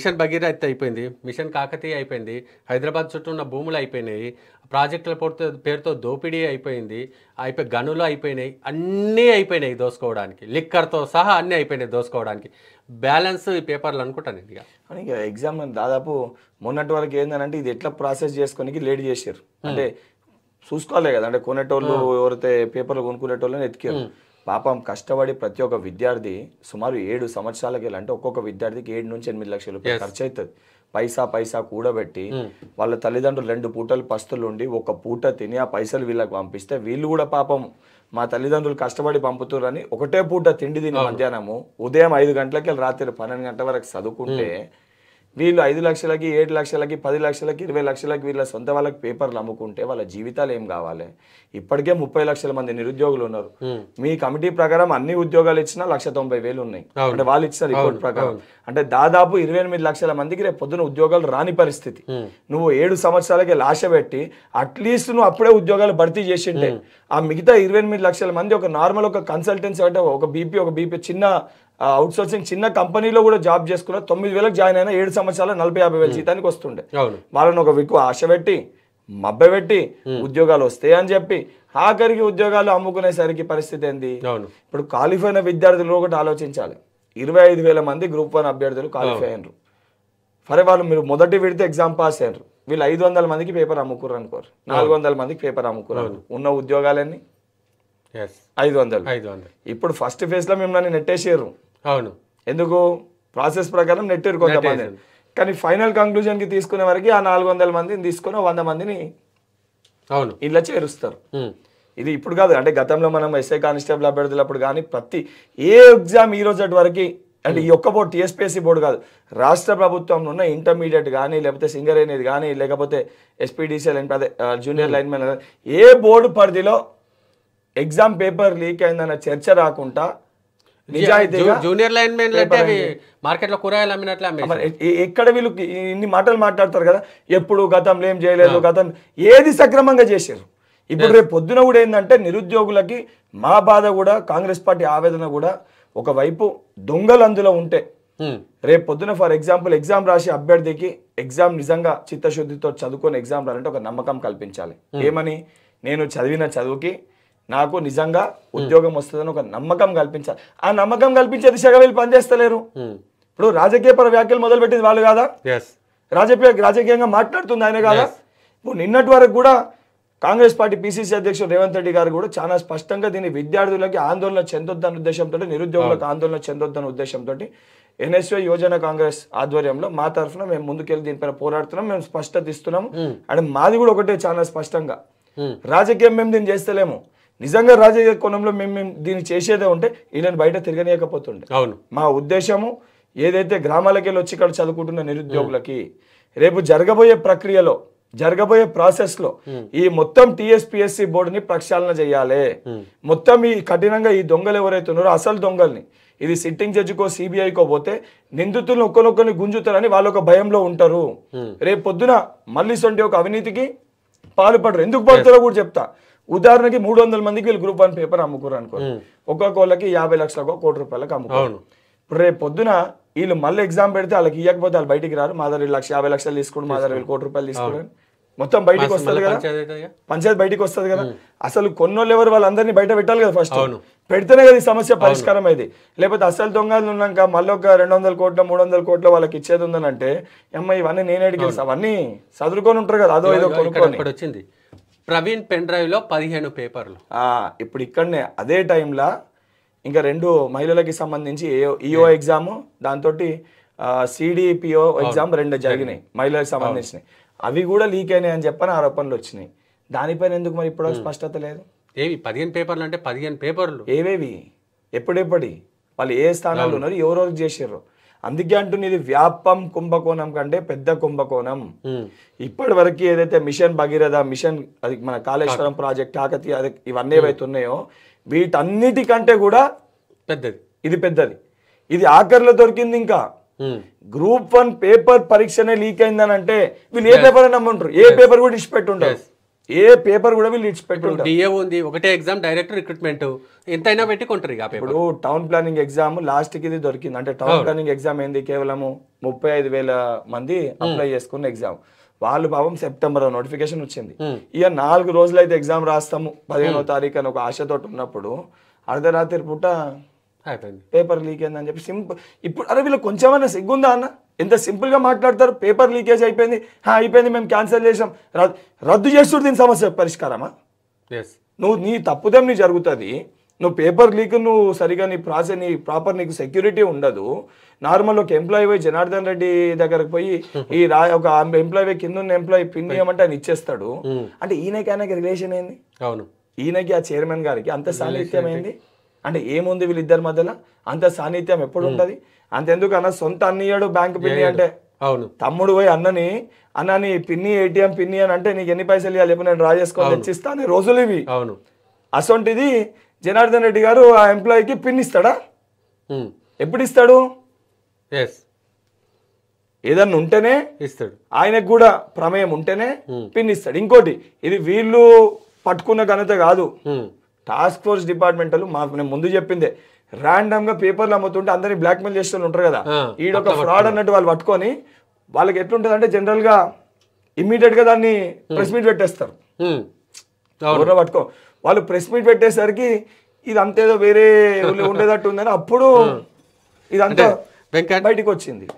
Machine Bhagiratha అయిపోయింది machine Kakatiya అయిపోయింది హైదరాబాద్ చుట్టూ ఉన్న భూములు అయిపోయినాయి ప్రాజెక్టుల పోతే పేరుతో దోపిడీ అయిపోయింది అయిపోయి గనులు అయిపోయినాయి అన్నీ అయిపోయినాయి దోసుకోవడానికి లిక్కర్తో సహా అన్నీ అయిపోయినాయి దోసుకోవడానికి బ్యాలెన్స్ ఈ పేపర్లు అనుకుంటాను ఇక ఇక ఎగ్జామ్ దాదాపు మొన్నటి వరకు ఏంటంటే ఇది ఎట్లా ప్రాసెస్ చేసుకోనికి లేట్ చేశారు అంటే చూసుకోవాలి కదా అంటే కొనేటోళ్ళు ఎవరైతే పేపర్లు కొనుక్కునేటోళ్ళని ఎత్తికారు పాపం కష్టపడి ప్రతి ఒక్క విద్యార్థి సుమారు ఏడు సంవత్సరాలకి అంటే ఒక్కొక్క విద్యార్థికి ఏడు నుంచి ఎనిమిది లక్షల రూపాయలు ఖర్చు అవుతుంది పైసా పైసా కూడబెట్టి hmm. వాళ్ళ తల్లిదండ్రులు రెండు పూటలు పస్తులు ఉండి ఒక పూట తిని ఆ పైసలు వీళ్ళకి పంపిస్తే వీళ్ళు కూడా పాపం మా తల్లిదండ్రులు కష్టపడి పంపుతున్నారని ఒకటే పూట తిండి తిని మధ్యాహ్నము ఉదయం ఐదు గంటలకి రాత్రి పన్నెండు గంటల వరకు చదువుకుంటే hmm. వీళ్ళు ఐదు లక్షలకి ఏడు లక్షలకి పది లక్షలకి ఇరవై లక్షలకి వీళ్ళ సొంత వాళ్ళకి పేపర్లు అమ్ముకుంటే వాళ్ళ జీవితాలు ఏం కావాలి ఇప్పటికే ముప్పై లక్షల మంది నిరుద్యోగులు ఉన్నారు మీ కమిటీ ప్రకారం అన్ని ఉద్యోగాలు ఇచ్చినా లక్ష తొంభై వేలు ఉన్నాయి అంటే వాళ్ళు ఇచ్చిన రిపోర్ట్ ప్రకారం అంటే దాదాపు ఇరవై ఎనిమిది లక్షల మందికి రేపు పొద్దున ఉద్యోగాలు రాని పరిస్థితి నువ్వు ఏడు సంవత్సరాలకి లాశ పెట్టి అట్లీస్ట్ నువ్వు అప్పుడే ఉద్యోగాలు భర్తీ చేసిండే ఆ మిగతా ఇరవై ఎనిమిది లక్షల మంది ఒక నార్మల్ ఒక కన్సల్టెన్సీ అంటే ఒక బీపీ ఒక బీపీ చిన్న అవుట్ సోర్సింగ్ చిన్న కంపెనీలో కూడా జాబ్ చేసుకున్న తొమ్మిది వేలకు జాయిన్ అయినా ఏడు సంవత్సరాలు నలభై యాభై వేల జీతానికి వస్తుండే వాళ్ళని ఒక విక్కు ఆశ పెట్టి మబ్బ పెట్టి ఉద్యోగాలు వస్తాయి అని చెప్పి ఆఖరికి ఉద్యోగాలు అమ్ముకునేసరికి పరిస్థితి ఏంది ఇప్పుడు క్వాలిఫై అయిన విద్యార్థులు ఒకటి ఆలోచించాలి ఇరవై ఐదు వేల మంది గ్రూప్ వన్ అభ్యర్థులు క్వాలిఫై అయినరు ఫరే వాళ్ళు మీరు మొదటి విడితే ఎగ్జామ్ పాస్ అయ్యారు వీళ్ళు ఐదు వందల మందికి పేపర్ అమ్ముకుర్రు అనుకోరు నాలుగు వందల మందికి పేపర్ అమ్ముకున్నారు ఉన్న ఉద్యోగాలన్నీ ఐదు వందలు ఐదు వందలు ఇప్పుడు ఫస్ట్ ఫేజ్ లో మిమ్మల్ని నెట్టేసారు అవును ఎందుకు ప్రాసెస్ ప్రకారం నెట్టారు కొంతమంది కానీ ఫైనల్ కంక్లూజన్కి తీసుకునే వరకు ఆ నాలుగు వందల మందిని తీసుకుని వంద మందిని అవును ఇలా చేరుస్తారు ఇది ఇప్పుడు కాదు అంటే గతంలో మనం ఎస్ఐ కానిస్టేబుల్ అభ్యర్థులప్పుడు కానీ ప్రతి ఏ ఎగ్జామ్ ఈ రోజు వరకు అంటే ఈ ఒక్క బోర్డు టీఎస్పీఎస్సీ బోర్డు కాదు రాష్ట్ర ప్రభుత్వంలో ఉన్న ఇంటర్మీడియట్ కానీ లేకపోతే సింగర్ అనేది కానీ లేకపోతే ఎస్పీడీసీ లైన్ అదే జూనియర్ లైన్ ఏ బోర్డు పరిధిలో ఎగ్జామ్ పేపర్ లీక్ అయిందన్న చర్చ రాకుండా జూనియర్ లైన్ మెన్ మార్కెట్లో కూరగాయలు అమ్మినట్లే ఎక్కడ వీళ్ళు ఇన్ని మాటలు మాట్లాడతారు కదా ఎప్పుడు గతంలో ఏం చేయలేదు గతం ఏది సక్రమంగా చేశారు ఇప్పుడు రేపు పొద్దున కూడా ఏంటంటే నిరుద్యోగులకి మా బాధ కూడా కాంగ్రెస్ పార్టీ ఆవేదన కూడా ఒకవైపు దొంగలు అందులో ఉంటే రేపు పొద్దున ఫర్ ఎగ్జాంపుల్ ఎగ్జామ్ రాసి అభ్యర్థికి ఎగ్జామ్ నిజంగా చిత్తశుద్ధితో చదువుకొని ఎగ్జామ్ రాలంటే ఒక నమ్మకం కల్పించాలి ఏమని నేను చదివిన చదువుకి నాకు నిజంగా ఉద్యోగం వస్తుందని ఒక నమ్మకం కల్పించాలి ఆ నమ్మకం కల్పించే దిశగా వీళ్ళు పనిచేస్తలేరు ఇప్పుడు రాజకీయ పర వ్యాఖ్యలు మొదలు పెట్టింది వాళ్ళు కాదా రాజకీయ రాజకీయంగా మాట్లాడుతుంది ఆయన కాదా ఇప్పుడు నిన్నటి వరకు కూడా కాంగ్రెస్ పార్టీ పిసిసి అధ్యక్షుడు రేవంత్ రెడ్డి గారు కూడా చాలా స్పష్టంగా దీన్ని విద్యార్థులకి ఆందోళన చెందొద్దన్న ఉద్దేశంతో నిరుద్యోగులకు ఆందోళన చెందొద్దన్న ఉద్దేశంతో ఎన్ఎస్ఓ యోజన కాంగ్రెస్ ఆధ్వర్యంలో మా తరఫున మేము ముందుకెళ్ళి దీనిపైన పోరాడుతున్నాం మేము స్పష్టత ఇస్తున్నాము అండ్ మాది కూడా ఒకటే చాలా స్పష్టంగా రాజకీయం మేము దీన్ని చేస్తలేము నిజంగా రాజకీయ కోణంలో మేము మేము దీన్ని చేసేదే ఉంటే వీళ్ళని బయట తిరగనీయకపోతుండే అవును మా ఉద్దేశము ఏదైతే గ్రామాలకి వెళ్ళి వచ్చి ఇక్కడ చదువుకుంటున్న నిరుద్యోగులకి రేపు జరగబోయే ప్రక్రియలో జరగబోయే ప్రాసెస్ లో ఈ మొత్తం టిఎస్పిఎస్సి బోర్డుని ప్రక్షాళన చేయాలి మొత్తం ఈ కఠినంగా ఈ దొంగలు ఎవరైతున్నారో అసలు దొంగల్ని ఇది సిట్టింగ్ జడ్జికో సిబిఐకో పోతే నిందితులను ఒక్కొక్కరిని గుంజుతారని వాళ్ళు ఒక భయంలో ఉంటారు రేపు పొద్దున మళ్ళీ సొంటి ఒక అవినీతికి పాల్పడరు ఎందుకు పడతారో కూడా చెప్తా ఉదాహరణకి మూడు వందల మందికి వీళ్ళు గ్రూప్ వన్ పేపర్ అమ్ముకోరు అనుకో ఒక్కొక్కళ్ళకి యాభై లక్షలకు కోటి రూపాయలకు అమ్ముకోరు రేపు పొద్దున వీళ్ళు మళ్ళీ ఎగ్జామ్ పెడితే వాళ్ళకి ఇవ్వకపోతే వాళ్ళు బయటికి రారు మా దగ్గర లక్ష యాభై లక్షలు తీసుకోండి మా దగ్గర కోటి రూపాయలు తీసుకోండి మొత్తం బయటికి వస్తుంది కదా పంచాయతీ బయటికి వస్తుంది కదా అసలు కొన్నోళ్ళు ఎవరు వాళ్ళందరినీ బయట పెట్టాలి కదా ఫస్ట్ పెడితేనే కదా ఈ సమస్య పరిష్కారం అయింది లేకపోతే అసలు దొంగలు ఉన్నాక మళ్ళీ ఒక రెండు వందల కోట్ల మూడు వందల కోట్ల వాళ్ళకి ఇచ్చేది ఉందని అంటే అమ్మ ఇవన్నీ నేనే అడిగేసి అవన్నీ చదువుకొని ఉంటారు కదా అదో ఏదో కొనుక్కొని వచ్చింది ప్రవీణ్ పెన్ డ్రైవ్లో పదిహేను పేపర్లు ఇప్పుడు ఇక్కడనే అదే టైంలో ఇంకా రెండు మహిళలకి సంబంధించి ఈఓ ఎగ్జామ్ దాంతో సిడిపిఓ ఎగ్జామ్ రెండు జరిగినాయి మహిళలకు సంబంధించినవి అవి కూడా లీక్ అయినాయి అని చెప్పని ఆరోపణలు వచ్చినాయి దానిపైన ఎందుకు మరి ఇప్పుడు hmm. స్పష్టత లేదు ఏవి పదిహేను పేపర్లు అంటే పదిహేను పేపర్లు ఏవేవి ఎప్పుడెప్పటి వాళ్ళు ఏ స్థానాల్లో ఉన్నారు ఎవరెవరు చేసారు అందుకే అంటున్న ఇది వ్యాపం కుంభకోణం కంటే పెద్ద కుంభకోణం ఇప్పటి వరకు ఏదైతే మిషన్ భగీరథ మిషన్ అది మన కాళేశ్వరం ప్రాజెక్ట్ కాకతి అది ఇవన్నీ ఏవైతే ఉన్నాయో వీటన్నిటికంటే కూడా పెద్దది ఇది పెద్దది ఇది ఆఖరిలో దొరికింది ఇంకా గ్రూప్ వన్ పేపర్ పరీక్షనే లీక్ అయిందని అంటే వీళ్ళు ఏ పేపర్ నమ్మంటారు ఏ పేపర్ కూడా ఉంటారు ఏ పేపర్ కూడా వీళ్ళు ఇచ్చిపెట్టారు డిఏ ఉంది ఒకటే ఎగ్జామ్ డైరెక్ట్ రిక్రూట్మెంట్ ఎంతైనా పెట్టి కొంటారు ఇక ఇప్పుడు టౌన్ ప్లానింగ్ ఎగ్జామ్ కి ఇది దొరికింది అంటే టౌన్ ప్లానింగ్ ఎగ్జామ్ ఏంది కేవలం ముప్పై ఐదు వేల మంది అప్లై చేసుకున్న ఎగ్జామ్ వాళ్ళు పాపం సెప్టెంబర్ నోటిఫికేషన్ వచ్చింది ఇక నాలుగు రోజులు అయితే ఎగ్జామ్ రాస్తాము పదిహేనో తారీఖు అని ఒక ఆశతో ఉన్నప్పుడు అర్ధరాత్రి పూట పేపర్ లీక్ అయిందని చెప్పి సింపుల్ ఇప్పుడు అరే వీళ్ళు కొంచెమైనా సిగ్గుందా అన్న ఎంత సింపుల్గా మాట్లాడతారు పేపర్ లీకేజ్ అయిపోయింది అయిపోయింది మేము క్యాన్సిల్ చేసాం రద్దు చేస్తుడు దీని సమస్య పరిష్కారమా ఎస్ నువ్వు నీ తప్పుదేం నీ జరుగుతుంది నువ్వు పేపర్ లీక్ నువ్వు సరిగా నీ ప్రాసెస్ నీ ప్రాపర్ నీకు సెక్యూరిటీ ఉండదు నార్మల్ ఒక ఎంప్లాయీ పోయి జనార్దన్ రెడ్డి దగ్గరకు పోయి ఈ రా ఒక ఎంప్లాయీ కింద ఉన్న ఎంప్లాయీ పిన్ చేయమంటే ఆయన ఇచ్చేస్తాడు hmm. అంటే ఈయనకి ఆయనకి రిలేషన్ ఏంది అవును ఈయనకి ఆ చైర్మన్ గారికి అంత సాహిత్యం ఏంది అంటే ఏముంది వీళ్ళిద్దరి మధ్యలో అంత సాన్నిధ్యం ఎప్పుడు ఉంటుంది అంతెందుకు అన్న సొంత అన్నయ్యాడు బ్యాంక్ పిన్ని అంటే అవును తమ్ముడు పోయి అన్నని అన్నని పిన్ని ఏటీఎం పిన్ని అని అంటే నీకు ఎన్ని పైసలు ఇవ్వాలి ఎప్పుడు నేను డ్రా చేసుకోవాలి తెచ్చిస్తా అని రోజులు ఇవి అవును అసొంటిది జనార్దన్ రెడ్డి గారు ఆ ఎంప్లాయీకి పిన్ ఇస్తాడా ఎప్పుడు ఇస్తాడు ఎస్ ఏదన్నా ఉంటేనే ఇస్తాడు ఆయనకు కూడా ప్రమేయం ఉంటేనే పిన్ ఇస్తాడు ఇంకోటి ఇది వీళ్ళు పట్టుకున్న ఘనత కాదు టాస్క్ ఫోర్స్ డిపార్ట్మెంట్ మాకు నేను ముందు చెప్పిందే ర్యాండమ్ గా పేపర్లు అమ్ముతుంటే అందరినీ బ్లాక్ మెయిల్ చేస్తూ ఉంటారు కదా ఒక ఫ్రాడ్ అన్నట్టు వాళ్ళు పట్టుకొని వాళ్ళకి ఎట్లుంటది అంటే జనరల్ గా ఇమ్మీడియట్ గా దాన్ని ప్రెస్ మీట్ పెట్టేస్తారు పట్టుకో వాళ్ళు ప్రెస్ మీట్ పెట్టేసరికి ఇది అంతేదో వేరే ఉండేటట్టు ఉందని అప్పుడు ఇది అంతా బయటికి వచ్చింది